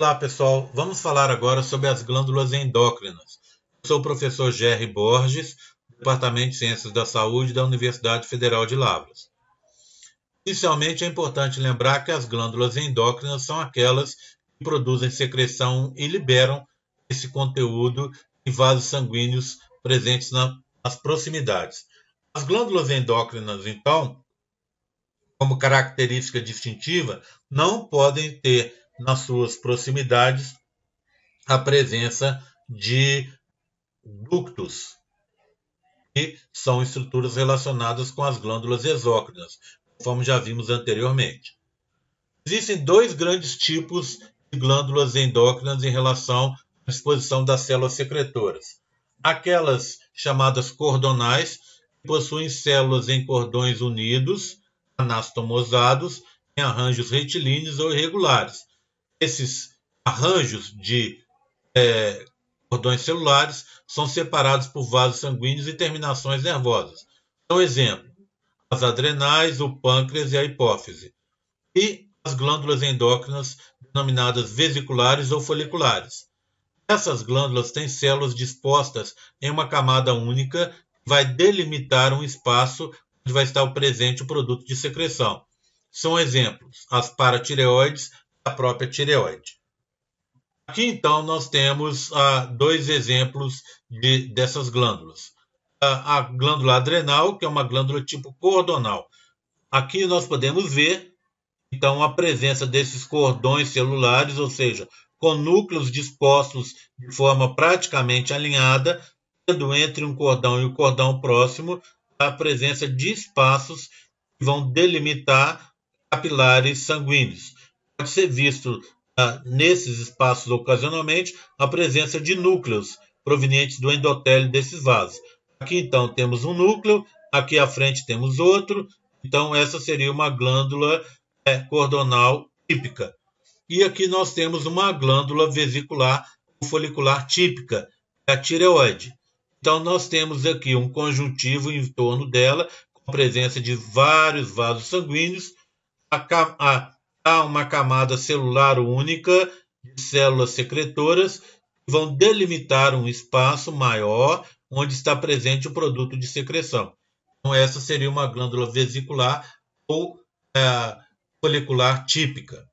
Olá pessoal, vamos falar agora sobre as glândulas endócrinas. Eu sou o professor Jerry Borges, do Departamento de Ciências da Saúde da Universidade Federal de Lavras. Inicialmente é importante lembrar que as glândulas endócrinas são aquelas que produzem secreção e liberam esse conteúdo em vasos sanguíneos presentes nas proximidades. As glândulas endócrinas, então, como característica distintiva, não podem ter nas suas proximidades a presença de ductos, que são estruturas relacionadas com as glândulas exócrinas, como já vimos anteriormente. Existem dois grandes tipos de glândulas endócrinas em relação à exposição das células secretoras. Aquelas chamadas cordonais, que possuem células em cordões unidos, anastomosados, em arranjos retilíneos ou irregulares, esses arranjos de é, cordões celulares são separados por vasos sanguíneos e terminações nervosas. Então, exemplo, as adrenais, o pâncreas e a hipófise. E as glândulas endócrinas, denominadas vesiculares ou foliculares. Essas glândulas têm células dispostas em uma camada única que vai delimitar um espaço onde vai estar o presente o produto de secreção. São exemplos as paratireoides da própria tireoide. Aqui então nós temos ah, dois exemplos de, dessas glândulas. A, ah, a, glândula adrenal, que é uma glândula tipo cordonal. Aqui nós podemos ver então a presença desses cordões celulares, ou seja, com núcleos dispostos de forma praticamente alinhada, tendo entre um cordão e o um cordão próximo a presença de espaços que vão delimitar capilares sanguíneos pode ser visto ah, nesses espaços ocasionalmente a presença de núcleos provenientes do endotélio desses vasos. Aqui então temos um núcleo, aqui à frente temos outro, então essa seria uma glândula é, cordonal típica. E aqui nós temos uma glândula vesicular ou folicular típica, é a tireoide. Então nós temos aqui um conjuntivo em torno dela, com a presença de vários vasos sanguíneos, a, a uma camada celular única de células secretoras que vão delimitar um espaço maior onde está presente o produto de secreção. Então, essa seria uma glândula vesicular ou é, folicular típica.